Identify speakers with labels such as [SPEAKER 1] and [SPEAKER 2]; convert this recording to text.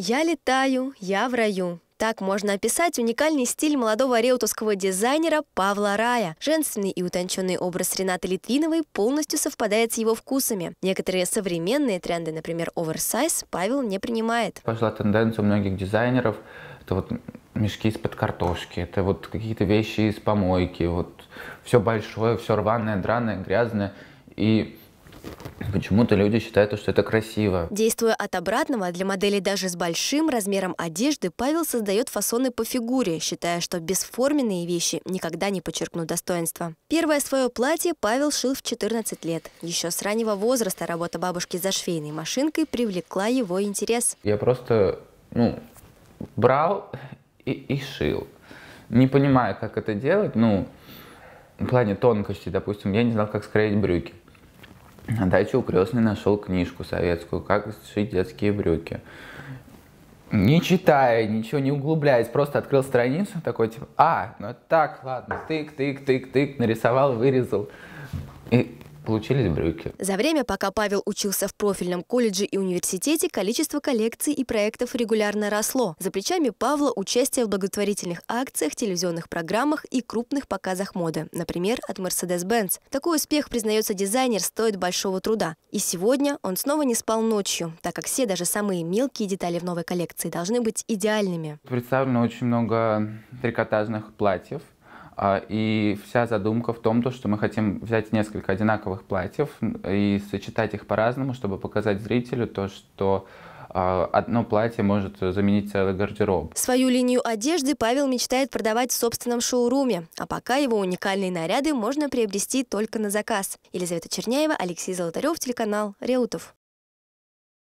[SPEAKER 1] «Я летаю, я в раю». Так можно описать уникальный стиль молодого реутовского дизайнера Павла Рая. Женственный и утонченный образ Ренаты Литвиновой полностью совпадает с его вкусами. Некоторые современные тренды, например, оверсайз, Павел не принимает.
[SPEAKER 2] Пошла тенденция у многих дизайнеров, это вот мешки из-под картошки, это вот какие-то вещи из помойки, вот все большое, все рваное, драное, грязное. И Почему-то люди считают, что это красиво.
[SPEAKER 1] Действуя от обратного, для модели даже с большим размером одежды Павел создает фасоны по фигуре, считая, что бесформенные вещи никогда не подчеркнут достоинства. Первое свое платье Павел шил в 14 лет. Еще с раннего возраста работа бабушки за швейной машинкой привлекла его интерес.
[SPEAKER 2] Я просто ну, брал и, и шил. Не понимая, как это делать, ну, в плане тонкости, допустим, я не знал, как склеить брюки. На даче у крестной нашел книжку советскую «Как сшить детские брюки». Не читая, ничего не углубляясь, просто открыл страницу, такой типа, а, ну так, ладно, тык, тык, тык, тык, нарисовал, вырезал. И получились брюки.
[SPEAKER 1] За время, пока Павел учился в профильном колледже и университете, количество коллекций и проектов регулярно росло. За плечами Павла участие в благотворительных акциях, телевизионных программах и крупных показах моды, например, от Mercedes-Benz. Такой успех, признается дизайнер, стоит большого труда. И сегодня он снова не спал ночью, так как все, даже самые мелкие детали в новой коллекции, должны быть идеальными.
[SPEAKER 2] Представлено очень много трикотажных платьев – а, и вся задумка в том, что мы хотим взять несколько одинаковых платьев и сочетать их по-разному, чтобы показать зрителю то, что а, одно платье может заменить целый гардероб.
[SPEAKER 1] Свою линию одежды Павел мечтает продавать в собственном шоуруме, а пока его уникальные наряды можно приобрести только на заказ. Елизавета Черняева, Алексей Золотарев, телеканал «Реутов».